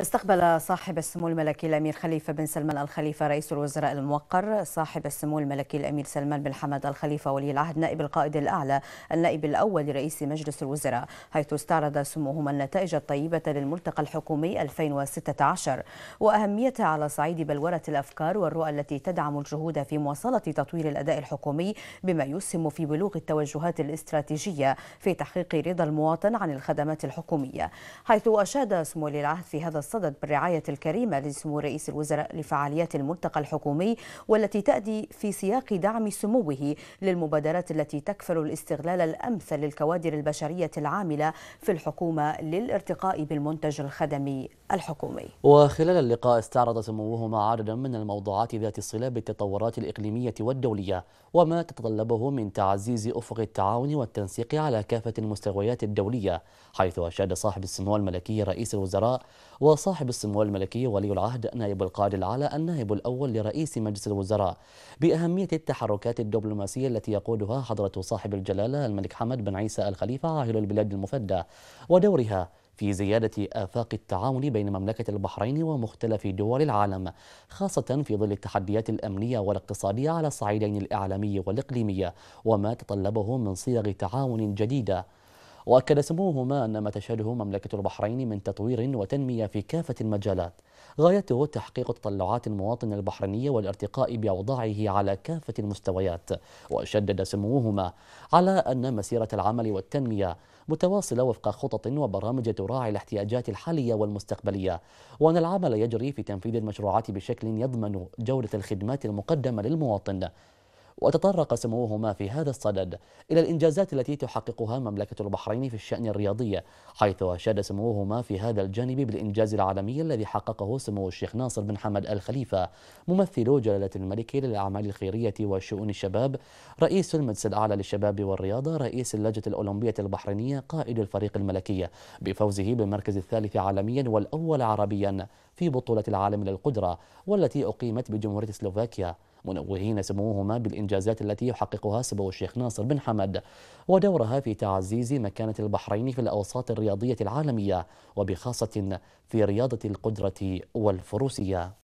استقبل صاحب السمو الملكي الامير خليفه بن سلمان الخليفه رئيس الوزراء الموقر، صاحب السمو الملكي الامير سلمان بن حمد الخليفه ولي العهد نائب القائد الاعلى، النائب الاول لرئيس مجلس الوزراء، حيث استعرض سموهما النتائج الطيبه للملتقى الحكومي 2016 واهميته على صعيد بلوره الافكار والرؤى التي تدعم الجهود في مواصله تطوير الاداء الحكومي بما يسهم في بلوغ التوجهات الاستراتيجيه في تحقيق رضا المواطن عن الخدمات الحكوميه، حيث اشاد سمو ولي العهد في هذا الصدد بالرعاية الكريمة لسمو رئيس الوزراء لفعاليات الملتقى الحكومي والتي تأتي في سياق دعم سموه للمبادرات التي تكفل الاستغلال الأمثل للكوادر البشرية العاملة في الحكومة للارتقاء بالمنتج الخدمي الحكومي وخلال اللقاء استعرض سموهما عددا من الموضوعات ذات الصلة بالتطورات الإقليمية والدولية وما تتطلبه من تعزيز أفق التعاون والتنسيق على كافة المستويات الدولية حيث أشاد صاحب السمو الملكي رئيس الوزراء وصاحب السمو الملكي ولي العهد نائب القائد العلى النائب الأول لرئيس مجلس الوزراء بأهمية التحركات الدبلوماسية التي يقودها حضرة صاحب الجلالة الملك حمد بن عيسى الخليفة عاهل البلاد المفدى ودورها في زيادة آفاق التعاون بين مملكة البحرين ومختلف دول العالم خاصة في ظل التحديات الأمنية والاقتصادية على الصعيدين الإعلامي والإقليمي وما تطلبه من صيغ تعاون جديدة وأكد سموهما أن ما تشهده مملكة البحرين من تطوير وتنمية في كافة المجالات غايته تحقيق تطلعات المواطن البحريني والارتقاء بأوضاعه على كافة المستويات وشدد سموهما على أن مسيرة العمل والتنمية متواصلة وفق خطط وبرامج تراعي الاحتياجات الحالية والمستقبلية وأن العمل يجري في تنفيذ المشروعات بشكل يضمن جودة الخدمات المقدمة للمواطن وتطرق سموهما في هذا الصدد إلى الإنجازات التي تحققها مملكة البحرين في الشأن الرياضي حيث أشاد سموهما في هذا الجانب بالإنجاز العالمي الذي حققه سمو الشيخ ناصر بن حمد الخليفة ممثل جلالة الملك للأعمال الخيرية وشؤون الشباب رئيس المجلس الأعلى للشباب والرياضة رئيس اللجنة الأولمبية البحرينية قائد الفريق الملكي بفوزه بالمركز الثالث عالميا والأول عربيا في بطولة العالم للقدرة والتي أقيمت بجمهورية سلوفاكيا منوهين سموهما بالإنجازات التي يحققها سمو الشيخ ناصر بن حمد ودورها في تعزيز مكانة البحرين في الأوساط الرياضية العالمية وبخاصة في رياضة القدرة والفروسية